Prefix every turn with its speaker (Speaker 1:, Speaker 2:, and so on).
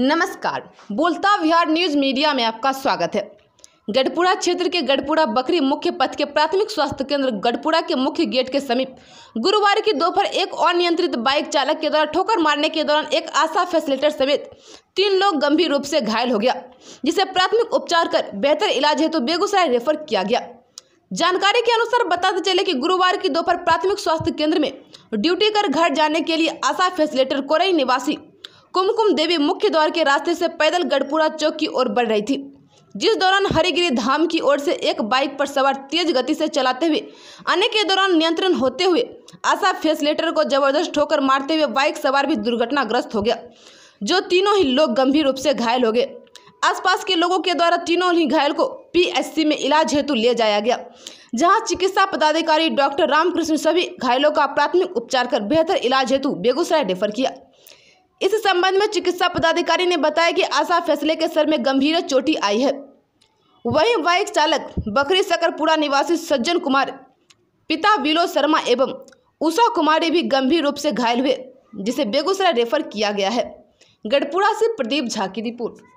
Speaker 1: नमस्कार बोलता Bihar news media में आपका स्वागत है गढ़पुरा क्षेत्र के गढ़पुरा बकरी मुख्य पथ के प्राथमिक स्वास्थ्य केंद्र गढ़पुरा के मुख्य गेट के समीप गुरुवार की दोपहर एक अनियंत्रित बाइक चालक के द्वारा ठोकर मारने के दौरान एक आशा फैसिलेटर समेत तीन लोग गंभीर रूप से घायल हो गया जिसे प्राथमिक उपचार कर बेहतर इलाज हेतु तो बेगूसराय रेफर किया गया जानकारी के अनुसार बताते चले कि गुरुवार की दोपहर प्राथमिक स्वास्थ्य केंद्र में ड्यूटी कर घर जाने के लिए आशा फैसिलेटर कोरई निवासी कुमकुम देवी मुख्य द्वार के रास्ते से पैदल गढ़पुरा चौक की ओर बढ़ रही थी जिस दौरान हरिगिरी धाम की ओर से एक बाइक पर सवार तेज गति से चलाते हुए आने के दौरान नियंत्रण होते हुए आशा फेसलेटर को जबरदस्त ठोकर मारते हुए बाइक सवार भी दुर्घटनाग्रस्त हो गया जो तीनों ही लोग गंभीर रूप से घायल हो गए आसपास के लोगों के द्वारा तीनों ही घायल को पीएचसी में इलाज हेतु ले जाया गया जहां चिकित्सा पदाधिकारी डॉक्टर रामकृष्ण सभी घायलों का प्राथमिक उपचार कर बेहतर इलाज हेतु बेगूसराय रेफर किया इस संबंध में चिकित्सा पदाधिकारी ने बताया कि आशा फैसले के सर में गंभीर चोटी आई है वहीं बाइक चालक बकरी सकरपुरा निवासी सज्जन कुमार पिता विलो शर्मा एवं उषा कुमारी भी गंभीर रूप से घायल हुए जिसे बेगूसराय रेफर किया गया है गढ़पुरा से प्रदीप झा की रिपोर्ट